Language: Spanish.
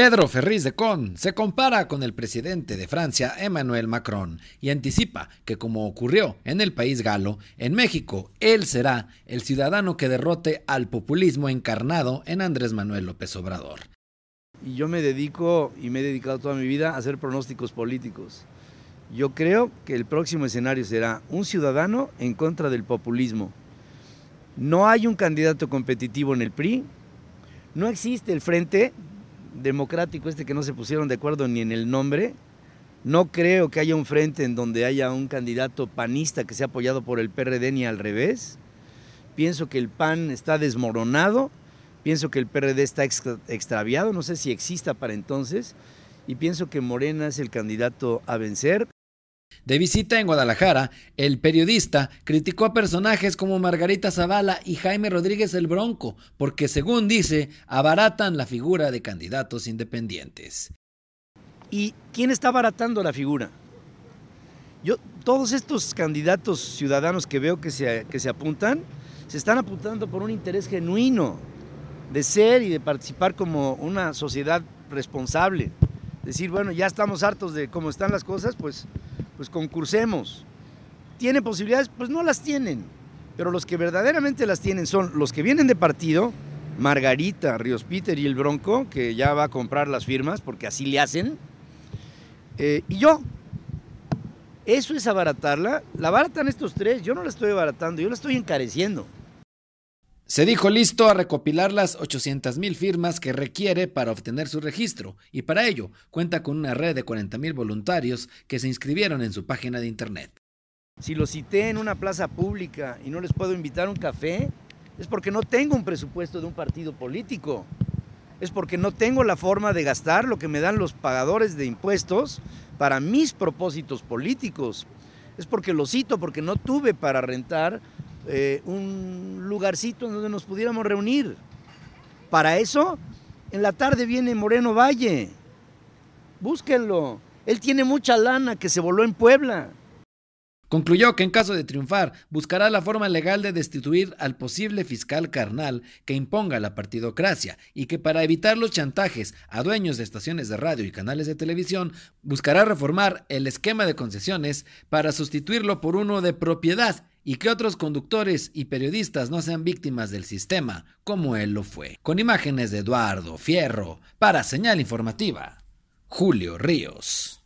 Pedro Ferriz de Con se compara con el presidente de Francia, Emmanuel Macron, y anticipa que como ocurrió en el país galo, en México él será el ciudadano que derrote al populismo encarnado en Andrés Manuel López Obrador. Y yo me dedico y me he dedicado toda mi vida a hacer pronósticos políticos. Yo creo que el próximo escenario será un ciudadano en contra del populismo. No hay un candidato competitivo en el PRI, no existe el frente democrático este que no se pusieron de acuerdo ni en el nombre. No creo que haya un frente en donde haya un candidato panista que sea apoyado por el PRD ni al revés. Pienso que el PAN está desmoronado, pienso que el PRD está extraviado, no sé si exista para entonces, y pienso que Morena es el candidato a vencer. De visita en Guadalajara, el periodista criticó a personajes como Margarita Zavala y Jaime Rodríguez el Bronco, porque según dice, abaratan la figura de candidatos independientes. ¿Y quién está abaratando la figura? Yo, todos estos candidatos ciudadanos que veo que se, que se apuntan, se están apuntando por un interés genuino de ser y de participar como una sociedad responsable. Decir, bueno, ya estamos hartos de cómo están las cosas, pues pues concursemos. ¿Tiene posibilidades? Pues no las tienen. Pero los que verdaderamente las tienen son los que vienen de partido, Margarita, Ríos Peter y el Bronco, que ya va a comprar las firmas porque así le hacen, eh, y yo. Eso es abaratarla. La abaratan estos tres. Yo no la estoy abaratando, yo la estoy encareciendo. Se dijo listo a recopilar las mil firmas que requiere para obtener su registro y para ello cuenta con una red de 40.000 voluntarios que se inscribieron en su página de internet. Si lo cité en una plaza pública y no les puedo invitar a un café, es porque no tengo un presupuesto de un partido político. Es porque no tengo la forma de gastar lo que me dan los pagadores de impuestos para mis propósitos políticos. Es porque lo cito porque no tuve para rentar eh, un lugarcito en donde nos pudiéramos reunir. Para eso, en la tarde viene Moreno Valle. Búsquenlo. Él tiene mucha lana que se voló en Puebla. Concluyó que en caso de triunfar, buscará la forma legal de destituir al posible fiscal carnal que imponga la partidocracia y que para evitar los chantajes a dueños de estaciones de radio y canales de televisión, buscará reformar el esquema de concesiones para sustituirlo por uno de propiedad y que otros conductores y periodistas no sean víctimas del sistema como él lo fue. Con imágenes de Eduardo Fierro, para Señal Informativa, Julio Ríos.